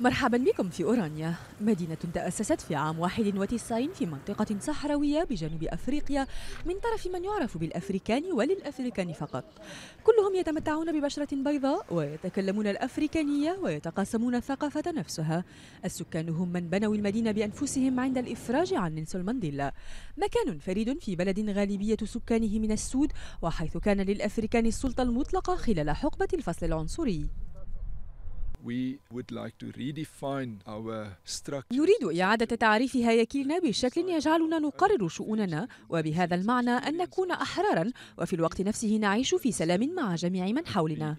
مرحبا بكم في أورانيا مدينة تأسست في عام 91 في منطقة صحراوية بجنوب أفريقيا من طرف من يعرف بالأفريكان وللأفريكان فقط كلهم يتمتعون ببشرة بيضاء ويتكلمون الأفريكانية ويتقاسمون الثقافة نفسها السكان هم من بنوا المدينة بأنفسهم عند الإفراج عن نيلسون مانديلا مكان فريد في بلد غالبية سكانه من السود وحيث كان للأفريكان السلطة المطلقة خلال حقبة الفصل العنصري نريد إعادة تعريف هياكلنا بشكل يجعلنا نقرر شؤوننا وبهذا المعنى أن نكون أحرارا وفي الوقت نفسه نعيش في سلام مع جميع من حولنا.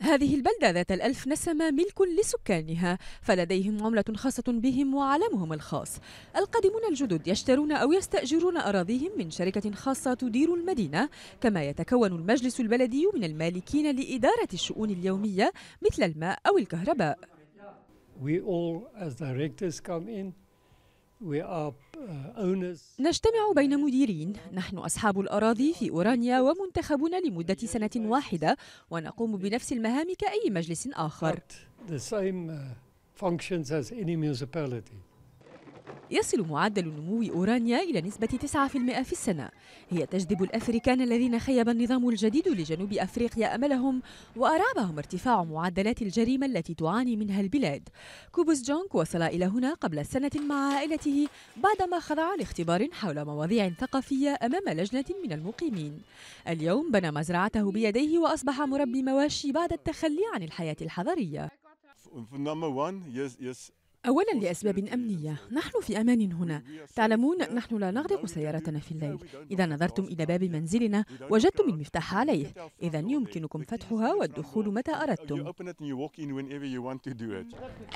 هذه البلدة ذات الألف نسمة ملك لسكانها فلديهم عملة خاصة بهم وعلمهم الخاص القادمون الجدد يشترون أو يستأجرون أراضيهم من شركة خاصة تدير المدينة كما يتكون المجلس البلدي من المالكين لإدارة الشؤون اليومية مثل الماء أو الكهرباء We all as directors come in Uh, نجتمع بين مديرين نحن أصحاب الأراضي في أورانيا ومنتخبون لمدة سنة واحدة ونقوم بنفس المهام كأي مجلس آخر يصل معدل نمو أورانيا إلى نسبة 9% في السنة هي تجذب الأفريكان الذين خيب النظام الجديد لجنوب أفريقيا أملهم وأرعبهم ارتفاع معدلات الجريمة التي تعاني منها البلاد كوبوس جونك وصل إلى هنا قبل سنة مع عائلته بعدما خضع لاختبار حول مواضيع ثقافية أمام لجنة من المقيمين اليوم بنى مزرعته بيديه وأصبح مربي مواشي بعد التخلي عن الحياة الحضرية أولا لأسباب أمنية نحن في أمان هنا تعلمون نحن لا نغلق سيارتنا في الليل إذا نظرتم إلى باب منزلنا وجدتم المفتاح عليه إذا يمكنكم فتحها والدخول متى أردتم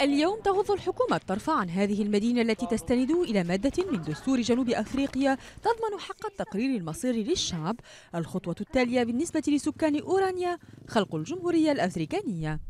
اليوم تغض الحكومة الطرف عن هذه المدينة التي تستند إلى مادة من دستور جنوب أفريقيا تضمن حق التقرير المصير للشعب الخطوة التالية بالنسبة لسكان أورانيا خلق الجمهورية الأفريكانية